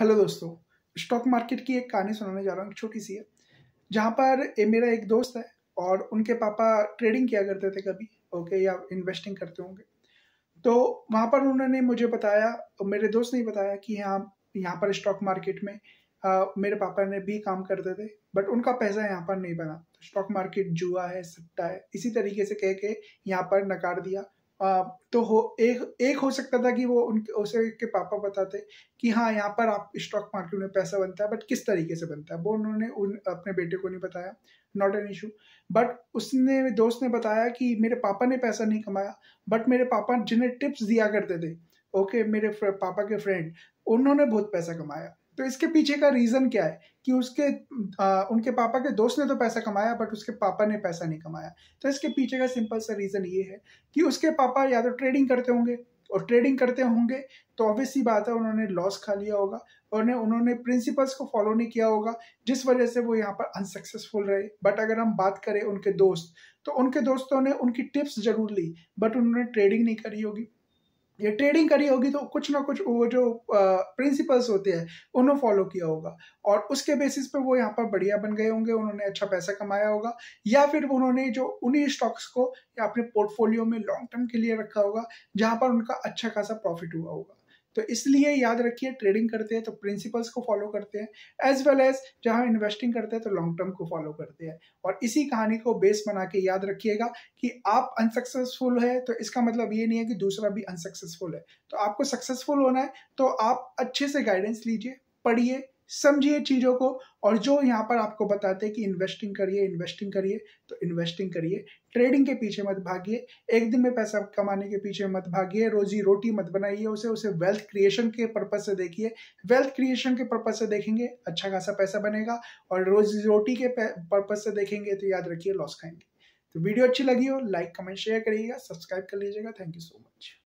hello दोस्तों stock market की एक कहानी सुनाने जा रहा हूँ छोटी सी है जहाँ पर ए, मेरा एक दोस्त है और उनके पापा ट्रेडिंग किया करते थे कभी ओके या इन्वेस्टिंग करते होंगे तो वहाँ पर उन्होंने मुझे बताया मेरे दोस्त ने बताया कि हाँ यहाँ पर स्टॉक मार्केट में आ, मेरे पापा ने भी काम करते थे बट उनका पैसा यहाँ पर नहीं बना तो स्टॉक मार्केट जुआ है सट्टा है इसी तरीके से कह के यहाँ पर नकार दिया तो हो एक एक हो सकता था कि वो उनके उसे के पापा बताते कि हाँ यहाँ पर आप स्टॉक मार्केट में पैसा बनता है बट किस तरीके से बनता है वो उन्होंने उन अपने बेटे को नहीं बताया नॉट एन इशू बट उसने दोस्त ने बताया कि मेरे पापा ने पैसा नहीं कमाया बट मेरे पापा जिन्हें टिप्स दिया करते थे ओके मेरे पापा के फ्रेंड उन्होंने बहुत पैसा कमाया तो इसके पीछे का रीज़न क्या है कि उसके आ, उनके पापा के दोस्त ने तो पैसा कमाया बट उसके पापा ने पैसा नहीं कमाया तो इसके पीछे का सिंपल सा रीज़न ये है कि उसके पापा या तो ट्रेडिंग करते होंगे और ट्रेडिंग करते होंगे तो ऑब्वियस सी बात है उन्होंने लॉस खा लिया होगा और ने उन्होंने प्रिंसिपल्स को फॉलो नहीं किया होगा जिस वजह से वो यहाँ पर अनसक्सेसफुल रहे बट अगर हम बात करें उनके दोस्त तो उनके दोस्तों ने उनकी टिप्स जरूर ली बट उन्होंने ट्रेडिंग नहीं करी होगी या ट्रेडिंग करी होगी तो कुछ ना कुछ वो जो प्रिंसिपल्स होते हैं उन्हें फॉलो किया होगा और उसके बेसिस पे वो यहाँ पर बढ़िया बन गए होंगे उन्होंने अच्छा पैसा कमाया होगा या फिर उन्होंने जो उन्हीं स्टॉक्स को या अपने पोर्टफोलियो में लॉन्ग टर्म के लिए रखा होगा जहाँ पर उनका अच्छा खासा प्रॉफिट हुआ होगा तो इसलिए याद रखिए ट्रेडिंग करते हैं तो प्रिंसिपल्स को फॉलो करते हैं एज वेल एज जहां इन्वेस्टिंग करते हैं तो लॉन्ग टर्म को फॉलो करते हैं और इसी कहानी को बेस बना के याद रखिएगा कि आप अनसक्सेसफुल है तो इसका मतलब ये नहीं है कि दूसरा भी अनसक्सेसफुल है तो आपको सक्सेसफुल होना है तो आप अच्छे से गाइडेंस लीजिए पढ़िए समझिए चीज़ों को और जो यहाँ पर आपको बताते हैं कि इन्वेस्टिंग करिए इन्वेस्टिंग करिए तो इन्वेस्टिंग करिए ट्रेडिंग के पीछे मत भागिए एक दिन में पैसा कमाने के पीछे मत भागिए रोजी रोटी मत बनाइए उसे उसे वेल्थ क्रिएशन के पर्पज से देखिए वेल्थ क्रिएशन के पर्पज से देखेंगे अच्छा खासा पैसा बनेगा और रोजी रोटी के पर्पज से देखेंगे तो याद रखिए लॉस खाएंगे तो वीडियो अच्छी लगी हो लाइक कमेंट शेयर करिएगा सब्सक्राइब कर लीजिएगा थैंक यू सो मच